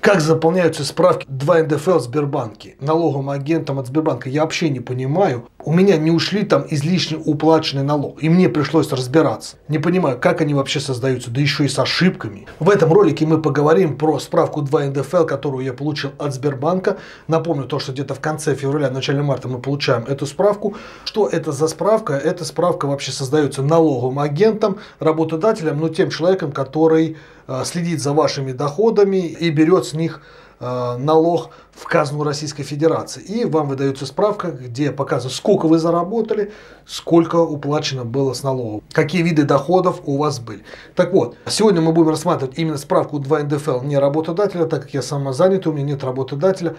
Как заполняются справки 2 НДФЛ в Сбербанке, налоговым агентом от Сбербанка, я вообще не понимаю. У меня не ушли там излишне уплаченный налог, и мне пришлось разбираться. Не понимаю, как они вообще создаются, да еще и с ошибками. В этом ролике мы поговорим про справку 2 НДФЛ, которую я получил от Сбербанка. Напомню то, что где-то в конце февраля, начале марта мы получаем эту справку. Что это за справка? Эта справка вообще создается налоговым агентом, работодателем, но ну, тем человеком, который Э, следит за вашими доходами и берет с них э, налог в казну Российской Федерации. И вам выдается справка, где показано, сколько вы заработали, сколько уплачено было с налогом, какие виды доходов у вас были. Так вот, сегодня мы будем рассматривать именно справку 2 НДФЛ не работодателя, так как я самозанятый, у меня нет работодателя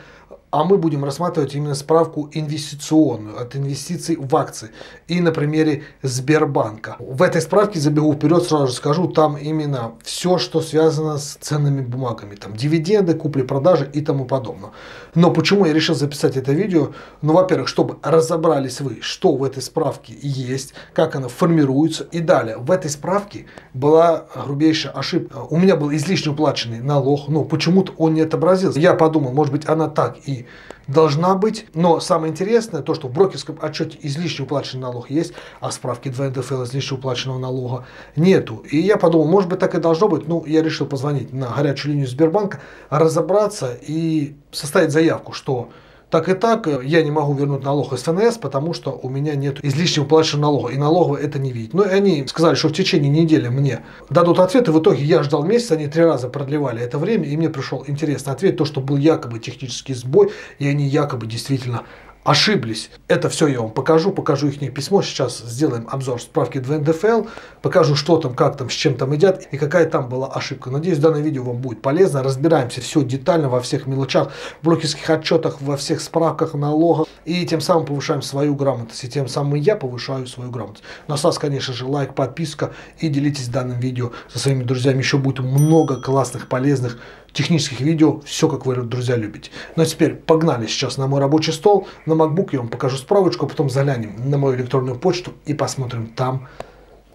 а мы будем рассматривать именно справку инвестиционную от инвестиций в акции и на примере Сбербанка. В этой справке забегу вперед, сразу же скажу, там именно все, что связано с ценными бумагами, там дивиденды, купли-продажи и тому подобное. Но почему я решил записать это видео? Ну, во-первых, чтобы разобрались вы, что в этой справке есть, как она формируется и далее. В этой справке была грубейшая ошибка. У меня был излишне уплаченный налог, но почему-то он не отобразился. Я подумал, может быть, она так и должна быть. Но самое интересное, то, что в брокерском отчете излишне уплаченный налог есть, а справки 2 НДФЛ излишне уплаченного налога нету. И я подумал, может быть, так и должно быть. Ну, я решил позвонить на горячую линию Сбербанка, разобраться и составить заявку, что так и так, э, я не могу вернуть налог СНС, потому что у меня нет излишнего плачевного налога, и налоговый это не видит. Но ну, они сказали, что в течение недели мне дадут ответ, и в итоге я ждал месяц, они три раза продлевали это время, и мне пришел интересный ответ, то, что был якобы технический сбой, и они якобы действительно ошиблись. Это все я вам покажу, покажу их письмо. Сейчас сделаем обзор справки 2 НДФЛ, покажу, что там, как там, с чем там едят и какая там была ошибка. Надеюсь, данное видео вам будет полезно. Разбираемся все детально во всех мелочах, в брокерских отчетах, во всех справках, налогах. И тем самым повышаем свою грамотность. И тем самым я повышаю свою грамотность. На ну, вас, конечно же, лайк, подписка и делитесь данным видео со своими друзьями. Еще будет много классных, полезных технических видео. Все, как вы, друзья, любите. Ну а теперь погнали сейчас на мой рабочий стол на MacBook, я вам покажу справочку, а потом заглянем на мою электронную почту и посмотрим там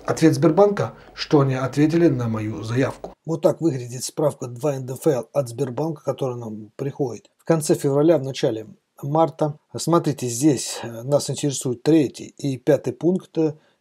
ответ Сбербанка, что они ответили на мою заявку. Вот так выглядит справка 2 НДФЛ от Сбербанка, которая нам приходит. В конце февраля, в начале марта. Смотрите, здесь э, нас интересует третий и пятый пункт.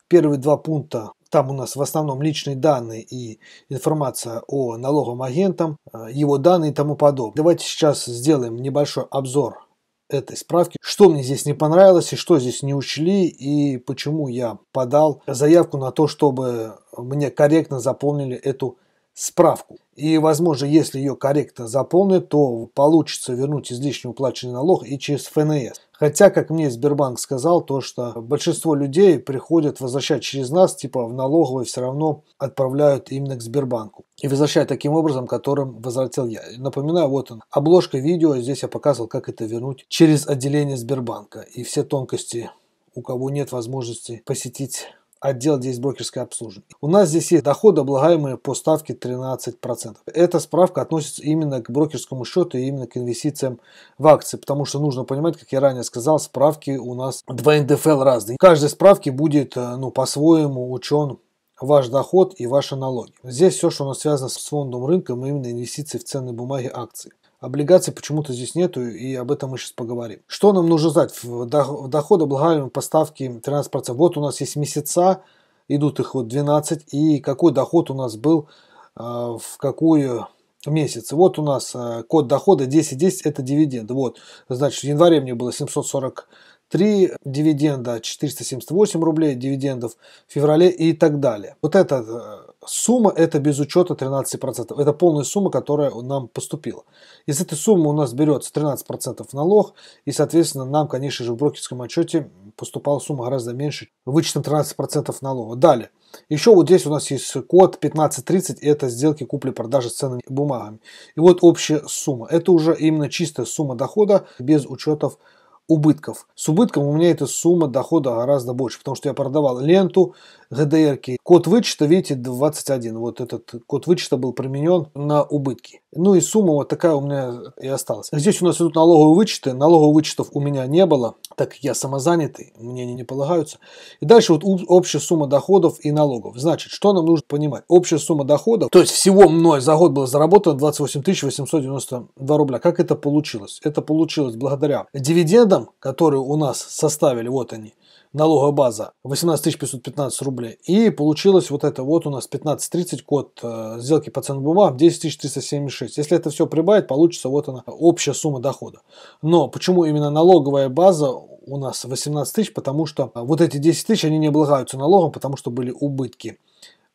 Первые два пункта там у нас в основном личные данные и информация о налоговом агентом, э, его данные и тому подобное. Давайте сейчас сделаем небольшой обзор этой справки, что мне здесь не понравилось и что здесь не учли, и почему я подал заявку на то, чтобы мне корректно заполнили эту справку. И, возможно, если ее корректно заполнят, то получится вернуть излишне уплаченный налог и через ФНС. Хотя, как мне Сбербанк сказал, то, что большинство людей приходят возвращать через нас, типа в налоговую все равно отправляют именно к Сбербанку. И возвращают таким образом, которым возвратил я. Напоминаю, вот он, обложка видео, здесь я показывал, как это вернуть через отделение Сбербанка. И все тонкости, у кого нет возможности посетить отдел здесь брокерское обслуживание. У нас здесь есть доходы, облагаемые по ставке 13%. Эта справка относится именно к брокерскому счету и именно к инвестициям в акции, потому что нужно понимать, как я ранее сказал, справки у нас 2 НДФЛ разные. В каждой справке будет э, ну, по-своему учен ваш доход и ваши налоги. Здесь все, что у нас связано с фондом рынка, мы именно инвестиции в ценные бумаги, акции. Облигаций почему-то здесь нету, и об этом мы сейчас поговорим. Что нам нужно знать? В доходы облагаемые поставки 13%. Вот у нас есть месяца, идут их вот 12, и какой доход у нас был э, в какую месяц. Вот у нас э, код дохода 10.10 10, это дивиденд. Вот, значит, в январе мне было 740 3 дивиденда 478 рублей дивидендов в феврале и так далее. Вот эта э, сумма, это без учета 13%. Это полная сумма, которая нам поступила. Из этой суммы у нас берется 13% налог, и, соответственно, нам, конечно же, в брокерском отчете поступала сумма гораздо меньше, вычетом 13% налога. Далее. Еще вот здесь у нас есть код 1530, и это сделки купли-продажи с ценными бумагами. И вот общая сумма. Это уже именно чистая сумма дохода без учетов убытков. С убытком у меня эта сумма дохода гораздо больше, потому что я продавал ленту ГДР. -ки. Код вычета, видите, 21. Вот этот код вычета был применен на убытки. Ну и сумма вот такая у меня и осталась. Здесь у нас идут налоговые вычеты. Налоговых вычетов у меня не было, так как я самозанятый, мне они не полагаются. И дальше вот общая сумма доходов и налогов. Значит, что нам нужно понимать? Общая сумма доходов, то есть всего мной за год было заработано 28 892 рубля. Как это получилось? Это получилось благодаря дивидендам, которые у нас составили, вот они – налоговая база 18 515 рублей. И получилось вот это вот у нас 15.30 код э, сделки по ценным бумагам 10 376. Если это все прибавить, получится вот она общая сумма дохода. Но почему именно налоговая база у нас 18 тысяч, потому что а, вот эти 10 тысяч, они не облагаются налогом, потому что были убытки.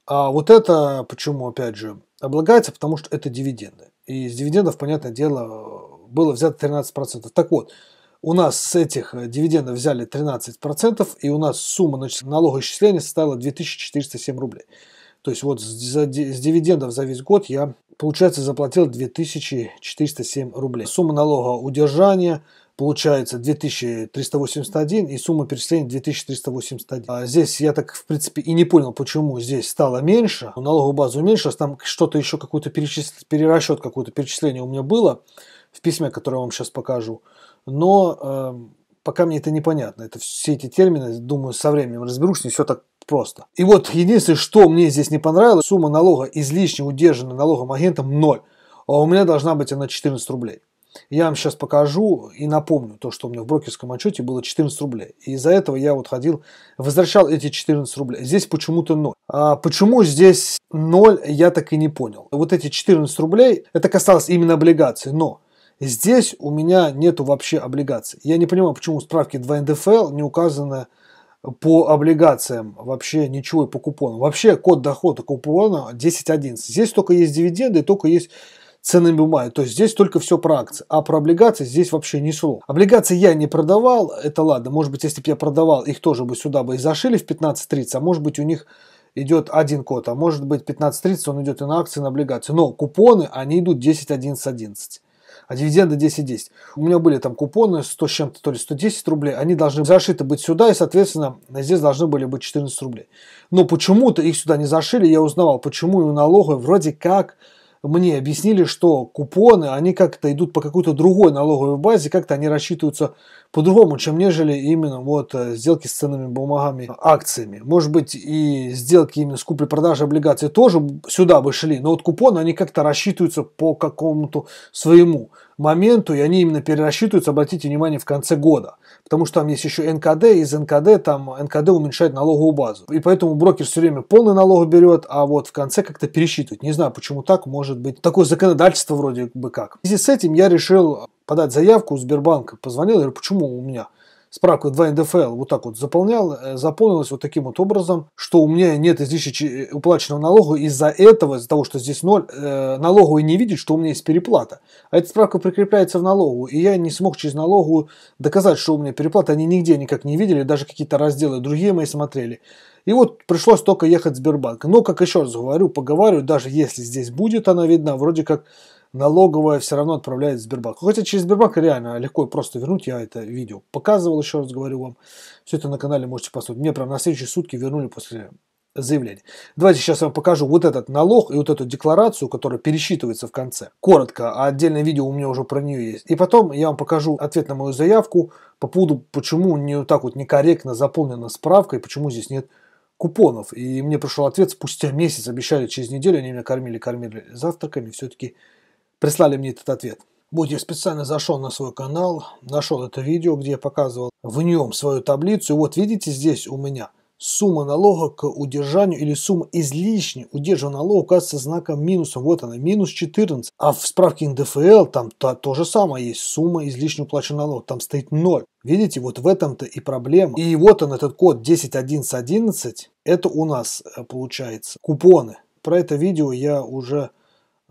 А вот это, почему, опять же, облагается, потому что это дивиденды. И из дивидендов, понятное дело, было взято 13%. Так вот, у нас с этих э, дивидендов взяли 13%, и у нас сумма налогоисчисления составила 2407 рублей. То есть вот с дивидендов за весь год я, получается, заплатил 2407 рублей. Сумма налога удержания получается 2381 и сумма перечисления 2381. А здесь я так, в принципе, и не понял, почему здесь стало меньше. Налоговую базу уменьшилась, там что-то еще, какой-то перечис... перерасчет, какое-то перечисление у меня было в письме, которое я вам сейчас покажу. Но э, пока мне это непонятно. Это все эти термины, думаю, со временем разберусь, не все так просто. И вот единственное, что мне здесь не понравилось, сумма налога излишне удержанная налогом агентом 0. А у меня должна быть она 14 рублей. Я вам сейчас покажу и напомню то, что у меня в брокерском отчете было 14 рублей. И из-за этого я вот ходил, возвращал эти 14 рублей. Здесь почему-то 0. А почему здесь 0, я так и не понял. Вот эти 14 рублей, это касалось именно облигаций, но Здесь у меня нету вообще облигаций. Я не понимаю, почему в справке 2 НДФЛ не указано по облигациям вообще ничего и по купону. Вообще код дохода купона 10.11. Здесь только есть дивиденды, только есть ценами бумаги. То есть здесь только все про акции, а про облигации здесь вообще ни слова. Облигации я не продавал, это ладно. Может быть, если бы я продавал, их тоже бы сюда бы и зашили в 15.30, а может быть у них идет один код, а может быть 15.30 он идет и на акции, и на облигации. Но купоны, они идут 10.11.11. 11. 11 а дивиденды 10-10. У меня были там купоны 100 с чем-то, то ли 110 рублей, они должны зашиты быть сюда, и, соответственно, здесь должны были быть 14 рублей. Но почему-то их сюда не зашили, я узнавал, почему и у налоговой вроде как мне объяснили, что купоны, они как-то идут по какой-то другой налоговой базе, как-то они рассчитываются по-другому, чем нежели именно вот э, сделки с ценными бумагами, акциями. Может быть и сделки именно с купли-продажи облигаций тоже сюда бы шли, но вот купоны, они как-то рассчитываются по какому-то своему моменту, и они именно перерасчитываются, обратите внимание, в конце года. Потому что там есть еще НКД, и из НКД там НКД уменьшает налоговую базу. И поэтому брокер все время полный налог берет, а вот в конце как-то пересчитывает. Не знаю, почему так, может быть, такое законодательство вроде бы как. В с этим я решил подать заявку у Сбербанка. Позвонил, говорю, почему у меня? справка 2 НДФЛ вот так вот заполнял, э, заполнилась вот таким вот образом, что у меня нет здесь э, уплаченного налога, из-за этого, из-за того, что здесь ноль, э, налоговый не видит, что у меня есть переплата. А эта справка прикрепляется в налогу, и я не смог через налоговую доказать, что у меня переплата, они нигде никак не видели, даже какие-то разделы другие мои смотрели. И вот пришлось только ехать в Сбербанк. Но, как еще раз говорю, поговариваю, даже если здесь будет она видна, вроде как налоговая все равно отправляет в Сбербанк. Хотя через Сбербанк реально легко и просто вернуть, я это видео показывал, еще раз говорю вам. Все это на канале можете посмотреть. Мне прям на следующие сутки вернули после заявление. Давайте сейчас я вам покажу вот этот налог и вот эту декларацию, которая пересчитывается в конце. Коротко, а отдельное видео у меня уже про нее есть. И потом я вам покажу ответ на мою заявку по поводу, почему не вот так вот некорректно заполнена справка и почему здесь нет купонов. И мне пришел ответ спустя месяц, обещали через неделю, они меня кормили, кормили завтраками, все-таки прислали мне этот ответ. Вот я специально зашел на свой канал, нашел это видео, где я показывал в нем свою таблицу. И вот видите здесь у меня сумма налога к удержанию или сумма излишне удержанного налога указывается знаком минусом. Вот она, минус 14. А в справке НДФЛ там то, то же самое есть, сумма излишне уплаченного налога, там стоит 0. Видите, вот в этом-то и проблема. И вот он, этот код 10.11.11, это у нас э, получается купоны. Про это видео я уже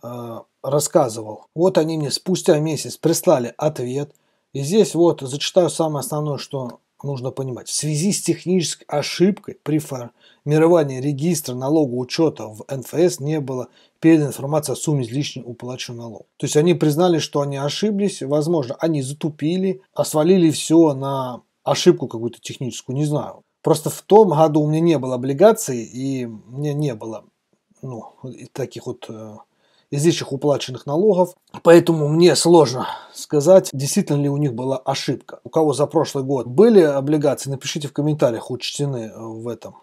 Э, рассказывал. Вот они мне спустя месяц прислали ответ. И здесь вот зачитаю самое основное, что нужно понимать. В связи с технической ошибкой при формировании регистра учета в НФС не было передана информация о сумме излишне уплаченного налога. То есть они признали, что они ошиблись, возможно, они затупили, а свалили все на ошибку какую-то техническую, не знаю. Просто в том году у меня не было облигаций, и мне не было ну, таких вот э, из этих уплаченных налогов. Поэтому мне сложно сказать, действительно ли у них была ошибка. У кого за прошлый год были облигации, напишите в комментариях, учтены в этом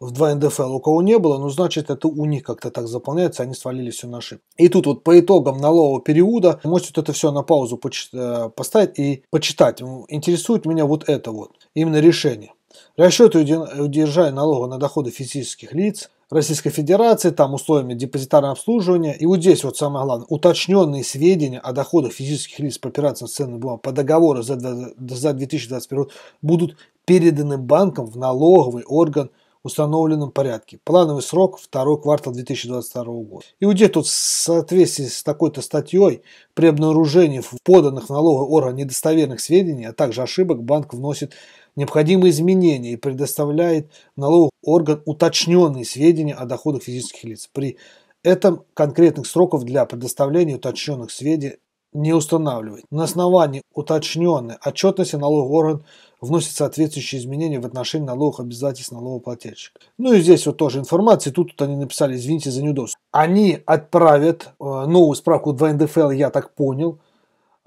в 2 НДФЛ у кого не было, ну значит это у них как-то так заполняется, они свалили все на ошибку. И тут вот по итогам налогового периода можете вот это все на паузу э, поставить и почитать. Интересует меня вот это вот, именно решение. Расчеты удержания налога на доходы физических лиц, Российской Федерации, там условиями депозитарного обслуживания. И вот здесь вот самое главное, уточненные сведения о доходах физических лиц по операциям с ценными бумагами по договору за за 2021 год будут переданы банкам в налоговый орган установленном порядке. Плановый срок – второй квартал 2022 года. И где тут в соответствии с такой-то статьей при обнаружении в поданных налоговый орган недостоверных сведений, а также ошибок, банк вносит необходимые изменения и предоставляет налоговый орган уточненные сведения о доходах физических лиц. При этом конкретных сроков для предоставления уточненных сведений не устанавливает. На основании уточненной отчетности налоговый орган вносит соответствующие изменения в отношении налоговых обязательств налогоплательщика. Ну и здесь вот тоже информация, тут, тут они написали, извините за неудобство. Они отправят э, новую справку 2 НДФЛ, я так понял, э,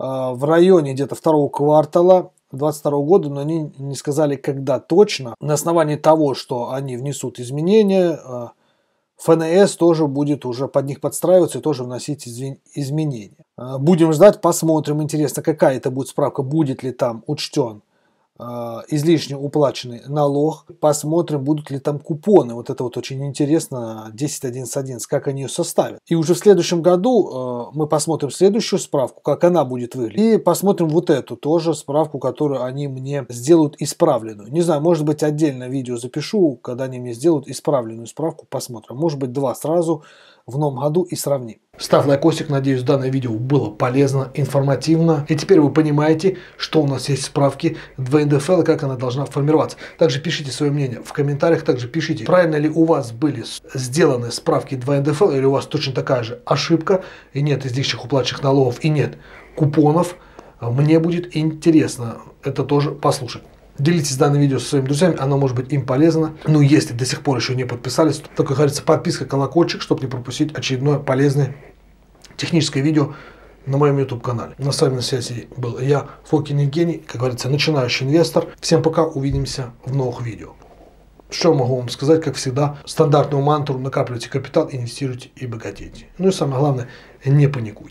в районе где-то второго квартала 2022 года, но они не сказали, когда точно. На основании того, что они внесут изменения, э, ФНС тоже будет уже под них подстраиваться и тоже вносить изменения. Э, будем ждать, посмотрим. Интересно, какая это будет справка, будет ли там учтен а, излишне уплаченный налог. Посмотрим, будут ли там купоны. Вот это вот очень интересно, 10.11.11, как они ее составят. И уже в следующем году а, мы посмотрим следующую справку, как она будет выглядеть. И посмотрим вот эту тоже справку, которую они мне сделают исправленную. Не знаю, может быть отдельно видео запишу, когда они мне сделают исправленную справку, посмотрим. Может быть два сразу в новом году и сравним. Ставь лайкосик, надеюсь, данное видео было полезно, информативно. И теперь вы понимаете, что у нас есть справки в НДФЛ и как она должна формироваться. Также пишите свое мнение в комментариях, также пишите, правильно ли у вас были сделаны справки 2 НДФЛ или у вас точно такая же ошибка и нет излишних уплаченных налогов и нет купонов. Мне будет интересно это тоже послушать. Делитесь данным видео со своими друзьями, оно может быть им полезно. Ну, если до сих пор еще не подписались, то, как говорится, подписка, колокольчик, чтобы не пропустить очередное полезное техническое видео на моем YouTube-канале. На с на связи был я, Фокин Евгений, как говорится, начинающий инвестор. Всем пока, увидимся в новых видео. Что могу вам сказать, как всегда, стандартную мантру накапливайте капитал, инвестируйте и богатейте. Ну и самое главное, не паникуйте.